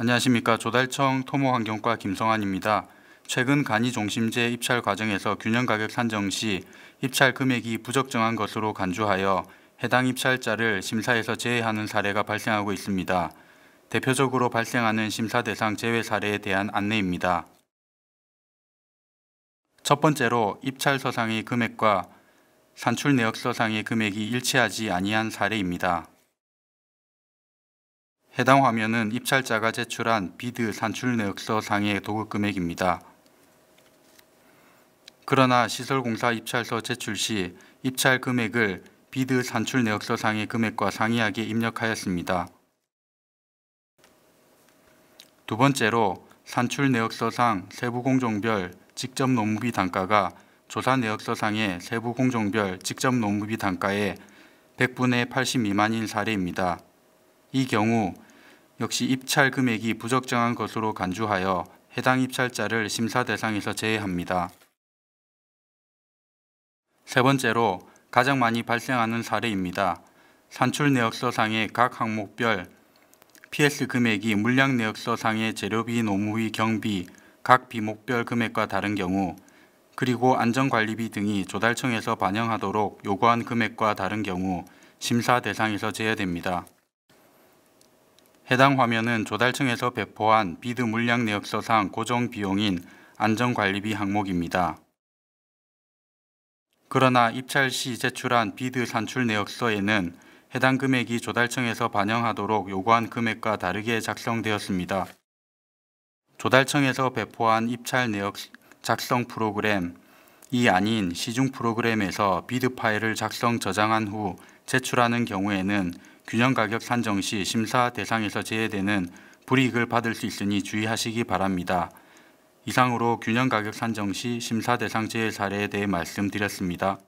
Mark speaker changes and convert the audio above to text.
Speaker 1: 안녕하십니까 조달청 토모환경과 김성환입니다. 최근 간이 종심제 입찰 과정에서 균형 가격 산정 시 입찰 금액이 부적정한 것으로 간주하여 해당 입찰자를 심사에서 제외하는 사례가 발생하고 있습니다. 대표적으로 발생하는 심사 대상 제외 사례에 대한 안내입니다. 첫 번째로 입찰 서상의 금액과 산출 내역 서상의 금액이 일치하지 아니한 사례입니다. 해당 화면은 입찰자가 제출한 비드 산출 내역서 상의 도급 금액입니다. 그러나 시설공사 입찰서 제출 시 입찰 금액을 비드 산출 내역서 상의 금액과 상이하게 입력하였습니다. 두 번째로 산출 내역서상 세부 공정별 직접 노무비 단가가 조사 내역서상의 세부 공정별 직접 노무비 단가의 100분의 82만인 0 사례입니다. 이 경우 역시 입찰 금액이 부적정한 것으로 간주하여 해당 입찰자를 심사 대상에서 제외합니다. 세 번째로 가장 많이 발생하는 사례입니다. 산출 내역서상의 각 항목별 PS 금액이 물량 내역서상의 재료비, 노무비, 경비, 각 비목별 금액과 다른 경우 그리고 안전관리비 등이 조달청에서 반영하도록 요구한 금액과 다른 경우 심사 대상에서 제외됩니다. 해당 화면은 조달청에서 배포한 비드 물량 내역서상 고정 비용인 안전관리비 항목입니다. 그러나 입찰 시 제출한 비드 산출 내역서에는 해당 금액이 조달청에서 반영하도록 요구한 금액과 다르게 작성되었습니다. 조달청에서 배포한 입찰 내역 작성 프로그램이 아닌 시중 프로그램에서 비드 파일을 작성 저장한 후 제출하는 경우에는 균형 가격 산정 시 심사 대상에서 제외되는 불이익을 받을 수 있으니 주의하시기 바랍니다. 이상으로 균형 가격 산정 시 심사 대상 제외 사례에 대해 말씀드렸습니다.